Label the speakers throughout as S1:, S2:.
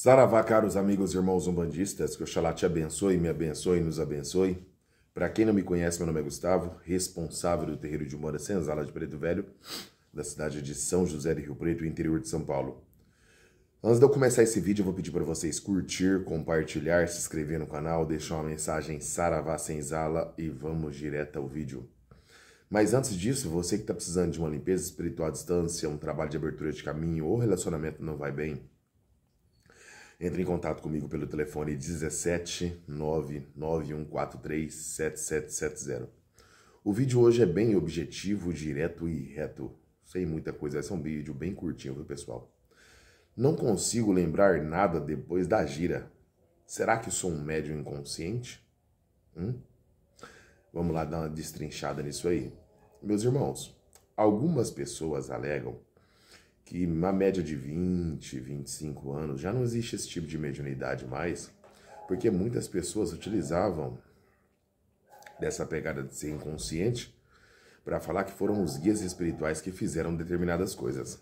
S1: Saravá, caros amigos e irmãos umbandistas, que Oxalá te abençoe, me abençoe e nos abençoe. Para quem não me conhece, meu nome é Gustavo, responsável do terreiro de Moura Senzala de Preto Velho, da cidade de São José de Rio Preto, interior de São Paulo. Antes de eu começar esse vídeo, eu vou pedir para vocês curtir, compartilhar, se inscrever no canal, deixar uma mensagem Saravá Senzala e vamos direto ao vídeo. Mas antes disso, você que está precisando de uma limpeza espiritual à distância, um trabalho de abertura de caminho ou relacionamento não vai bem, entre em contato comigo pelo telefone 17 7770. O vídeo hoje é bem objetivo, direto e reto. Sem muita coisa, esse é um vídeo bem curtinho, viu, pessoal? Não consigo lembrar nada depois da gira. Será que sou um médium inconsciente? Hum? Vamos lá dar uma destrinchada nisso aí. Meus irmãos, algumas pessoas alegam que na média de 20, 25 anos já não existe esse tipo de mediunidade mais, porque muitas pessoas utilizavam dessa pegada de ser inconsciente para falar que foram os guias espirituais que fizeram determinadas coisas.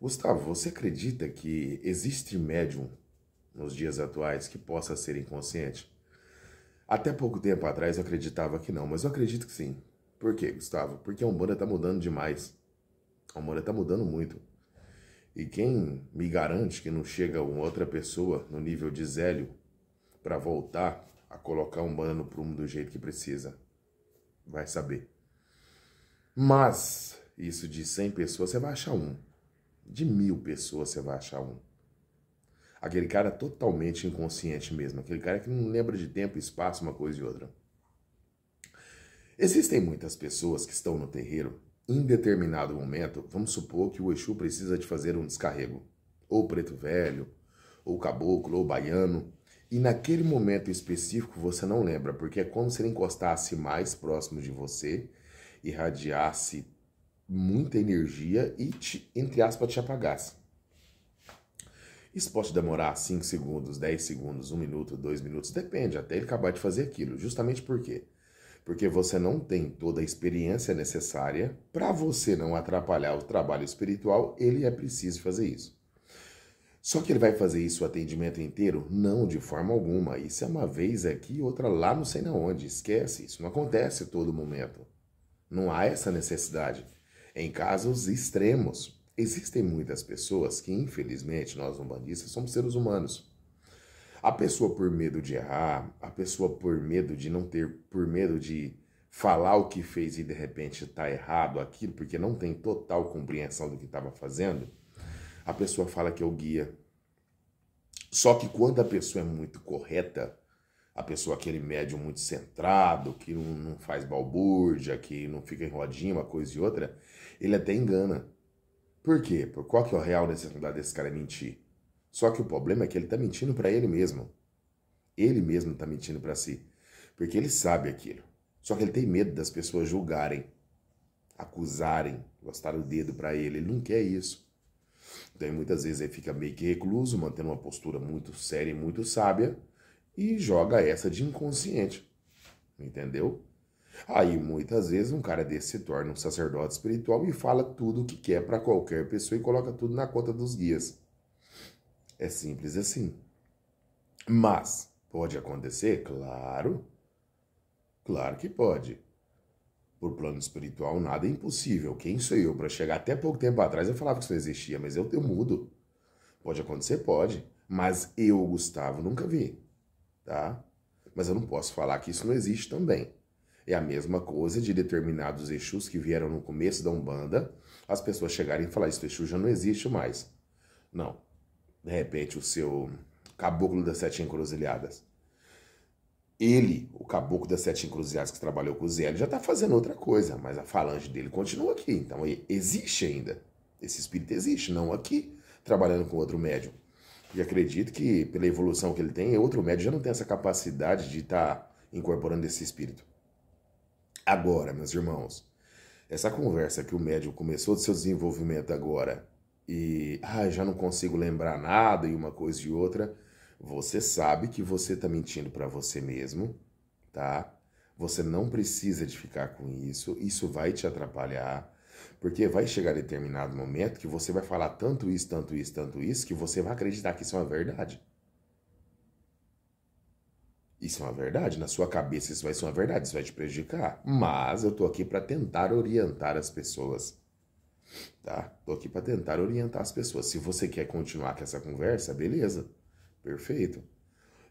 S1: Gustavo, você acredita que existe médium nos dias atuais que possa ser inconsciente? Até pouco tempo atrás eu acreditava que não, mas eu acredito que sim. Por quê, Gustavo? Porque a Umbanda está mudando demais. A Umbanda está mudando muito. E quem me garante que não chega uma outra pessoa no nível de Zélio para voltar a colocar um bando no prumo do jeito que precisa? Vai saber. Mas isso de 100 pessoas você vai achar um. De mil pessoas você vai achar um. Aquele cara é totalmente inconsciente mesmo. Aquele cara que não lembra de tempo, espaço, uma coisa e outra. Existem muitas pessoas que estão no terreiro em determinado momento, vamos supor que o Exu precisa de fazer um descarrego, ou preto velho, ou caboclo, ou baiano, e naquele momento específico você não lembra, porque é como se ele encostasse mais próximo de você, irradiasse muita energia e, te, entre aspas, te apagasse. Isso pode demorar 5 segundos, 10 segundos, 1 minuto, 2 minutos, depende, até ele acabar de fazer aquilo. Justamente por quê? Porque porque você não tem toda a experiência necessária. Para você não atrapalhar o trabalho espiritual, ele é preciso fazer isso. Só que ele vai fazer isso o atendimento inteiro? Não, de forma alguma. Isso é uma vez aqui, outra lá, não sei na onde. Esquece, isso não acontece a todo momento. Não há essa necessidade. Em casos extremos, existem muitas pessoas que, infelizmente, nós umbandistas somos seres humanos a pessoa por medo de errar, a pessoa por medo de não ter, por medo de falar o que fez e de repente está errado aquilo, porque não tem total compreensão do que estava fazendo, a pessoa fala que é o guia. Só que quando a pessoa é muito correta, a pessoa aquele médium muito centrado, que não, não faz balbúrdia, que não fica em rodinha, uma coisa e outra, ele até engana. Por quê? Por qual que é o real necessidade desse cara mentir? Só que o problema é que ele está mentindo para ele mesmo. Ele mesmo está mentindo para si. Porque ele sabe aquilo. Só que ele tem medo das pessoas julgarem, acusarem, gostar o dedo para ele. Ele não quer isso. Então, muitas vezes ele fica meio que recluso, mantendo uma postura muito séria e muito sábia e joga essa de inconsciente. Entendeu? Aí muitas vezes um cara desse se torna um sacerdote espiritual e fala tudo o que quer para qualquer pessoa e coloca tudo na conta dos guias. É simples assim. Mas pode acontecer? Claro. Claro que pode. Por plano espiritual, nada é impossível. Quem sou eu para chegar até pouco tempo atrás? Eu falava que isso não existia, mas eu, eu mudo. Pode acontecer? Pode. Mas eu, Gustavo, nunca vi. Tá? Mas eu não posso falar que isso não existe também. É a mesma coisa de determinados Exus que vieram no começo da Umbanda, as pessoas chegarem e falar, isso Exu já não existe mais. Não, de repente, o seu caboclo das sete encruzilhadas. Ele, o caboclo das sete encruzilhadas que trabalhou com o Zé, ele já está fazendo outra coisa, mas a falange dele continua aqui. Então, existe ainda. Esse espírito existe, não aqui, trabalhando com outro médium. E acredito que, pela evolução que ele tem, outro médium já não tem essa capacidade de estar tá incorporando esse espírito. Agora, meus irmãos, essa conversa que o médium começou do seu desenvolvimento agora e ah, já não consigo lembrar nada e uma coisa e outra, você sabe que você está mentindo para você mesmo, tá? Você não precisa de ficar com isso, isso vai te atrapalhar, porque vai chegar determinado momento que você vai falar tanto isso, tanto isso, tanto isso, que você vai acreditar que isso é uma verdade. Isso é uma verdade, na sua cabeça isso vai ser uma verdade, isso vai te prejudicar. Mas eu estou aqui para tentar orientar as pessoas tá? Tô aqui para tentar orientar as pessoas. Se você quer continuar com essa conversa, beleza. Perfeito.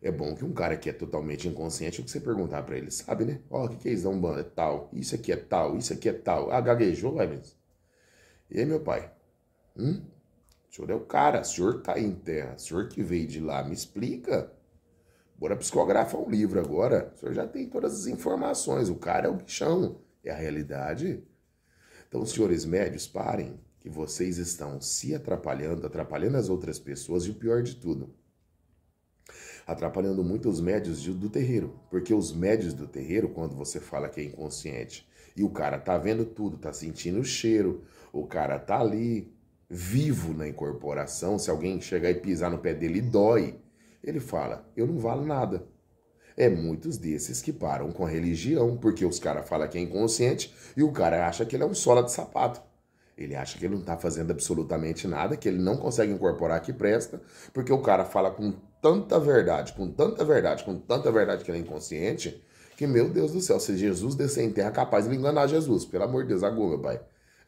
S1: É bom que um cara que é totalmente inconsciente, o que você perguntar para ele, sabe, né? Ó, oh, o que, que é isso da Umbanda? É tal, isso aqui é tal, isso aqui é tal. Ah, gaguejou, vai mesmo. E aí, meu pai? Hum? O senhor é o cara, o senhor tá em terra, o senhor que veio de lá, me explica. Bora psicografar um livro agora. O senhor já tem todas as informações, o cara é o bichão, é a realidade. Então, senhores médios, parem que vocês estão se atrapalhando, atrapalhando as outras pessoas e o pior de tudo, atrapalhando muito os médios do terreiro, porque os médios do terreiro, quando você fala que é inconsciente e o cara tá vendo tudo, tá sentindo o cheiro, o cara tá ali vivo na incorporação, se alguém chegar e pisar no pé dele dói, ele fala: "Eu não valo nada" é muitos desses que param com a religião, porque os caras falam que é inconsciente e o cara acha que ele é um sola de sapato. Ele acha que ele não está fazendo absolutamente nada, que ele não consegue incorporar que presta, porque o cara fala com tanta verdade, com tanta verdade, com tanta verdade que ele é inconsciente, que, meu Deus do céu, se Jesus descer em terra, é capaz de enganar Jesus. Pelo amor de Deus, agora, meu pai.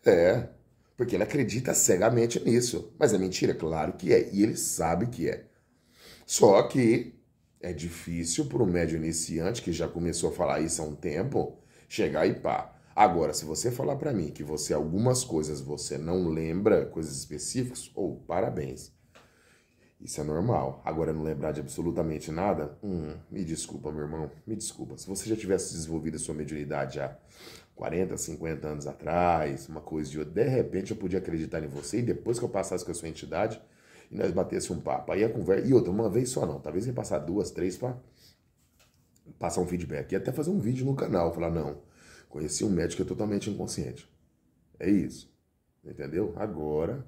S1: É, porque ele acredita cegamente nisso. Mas é mentira? Claro que é. E ele sabe que é. Só que é difícil para o médio iniciante, que já começou a falar isso há um tempo, chegar e pá. Agora, se você falar para mim que você algumas coisas você não lembra, coisas específicas, ou oh, parabéns. Isso é normal. Agora, não lembrar de absolutamente nada? Hum, me desculpa, meu irmão, me desculpa. Se você já tivesse desenvolvido a sua mediunidade há 40, 50 anos atrás, uma coisa de outra, de repente eu podia acreditar em você e depois que eu passasse com a sua entidade, e nós batesse um papo. Aí a conversa. E outra, uma vez só não. Talvez ia passar duas, três para passar um feedback. E até fazer um vídeo no canal. Falar, não, conheci um médico é totalmente inconsciente. É isso. Entendeu? Agora.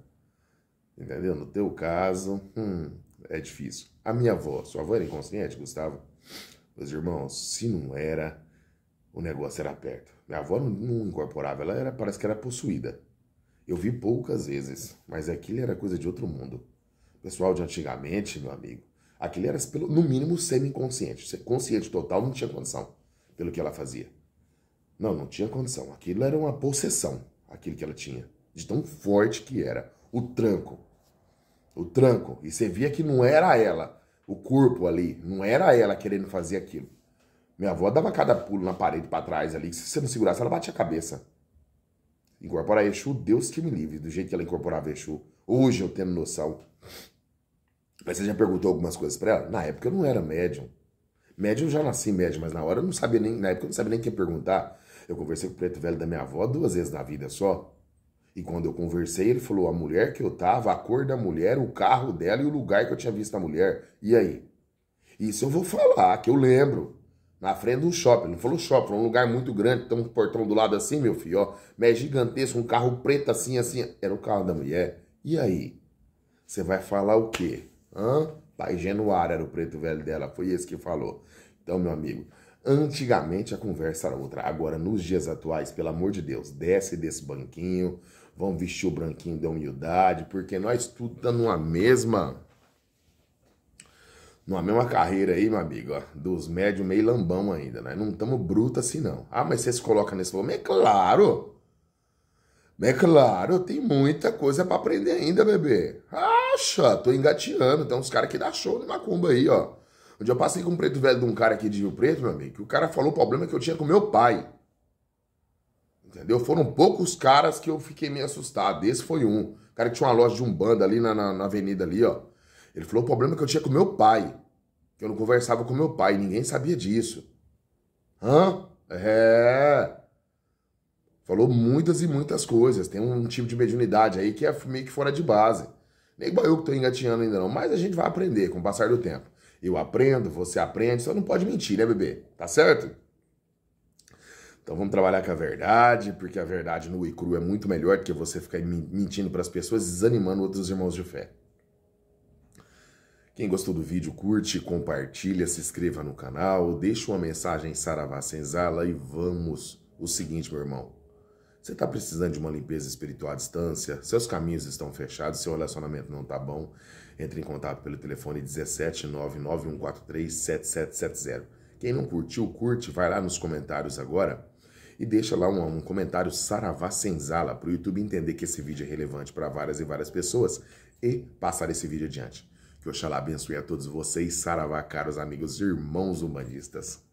S1: Entendeu? No teu caso, hum, é difícil. A minha avó, sua avó era inconsciente, Gustavo? Meus irmãos, se não era, o negócio era perto. Minha avó não, não incorporava, ela era, parece que era possuída. Eu vi poucas vezes, mas aquilo era coisa de outro mundo pessoal de antigamente, meu amigo, aquilo era, pelo, no mínimo, semi-inconsciente. Consciente total não tinha condição pelo que ela fazia. Não, não tinha condição. Aquilo era uma possessão, aquilo que ela tinha. De tão forte que era. O tranco. O tranco. E você via que não era ela, o corpo ali. Não era ela querendo fazer aquilo. Minha avó dava cada pulo na parede para trás ali, que se você não segurasse, ela batia a cabeça. Incorporar Exu, Deus que me livre, do jeito que ela incorporava Exu. Hoje eu tenho noção. Mas você já perguntou algumas coisas para ela? Na época eu não era médium. Médium já nasci médium, mas na hora eu não sabia nem, na época eu não sabia nem quem perguntar. Eu conversei com o preto velho da minha avó duas vezes na vida só. E quando eu conversei, ele falou a mulher que eu tava, a cor da mulher, o carro dela e o lugar que eu tinha visto a mulher. E aí? Isso eu vou falar, que eu lembro. Na frente do shopping, não falou shopping, um lugar muito grande, tem um portão do lado assim, meu filho, ó. Mas é gigantesco, um carro preto assim, assim. Era o carro da mulher. E aí? Você vai falar o quê? Hã? Pai Genuário era o preto velho dela, foi esse que falou. Então, meu amigo, antigamente a conversa era outra. Agora, nos dias atuais, pelo amor de Deus, desce desse banquinho, vão vestir o branquinho da humildade, porque nós tudo estamos tá numa mesma. Numa mesma carreira aí, meu amigo, ó, dos médios meio lambão ainda, né? Não estamos brutos assim, não. Ah, mas você se coloca nesse volume? É claro! É claro, tem muita coisa para aprender ainda, bebê. Ah, Poxa, tô engateando. Tem uns caras que dá show de macumba aí, ó. Onde eu passei com um preto velho de um cara aqui de Rio Preto, meu amigo, que o cara falou o problema que eu tinha com meu pai. Entendeu? Foram poucos caras que eu fiquei meio assustado. Esse foi um. O cara que tinha uma loja de um bando ali na, na, na avenida ali, ó. Ele falou o problema que eu tinha com meu pai. Que eu não conversava com meu pai, ninguém sabia disso. Hã? É. Falou muitas e muitas coisas. Tem um tipo de mediunidade aí que é meio que fora de base. Nem igual eu que estou engatinhando ainda não, mas a gente vai aprender com o passar do tempo. Eu aprendo, você aprende, só não pode mentir, né, bebê? Tá certo? Então vamos trabalhar com a verdade, porque a verdade no e é muito melhor do que você ficar mentindo para as pessoas, desanimando outros irmãos de fé. Quem gostou do vídeo, curte, compartilha, se inscreva no canal, deixa uma mensagem Saravá Senzala e vamos o seguinte, meu irmão. Você está precisando de uma limpeza espiritual à distância? Seus caminhos estão fechados, seu relacionamento não está bom? Entre em contato pelo telefone 17 99143 7770. Quem não curtiu, curte, vai lá nos comentários agora e deixa lá um, um comentário saravá senzala para o YouTube entender que esse vídeo é relevante para várias e várias pessoas e passar esse vídeo adiante. Que Oxalá abençoe a todos vocês, saravá, caros amigos e irmãos humanistas.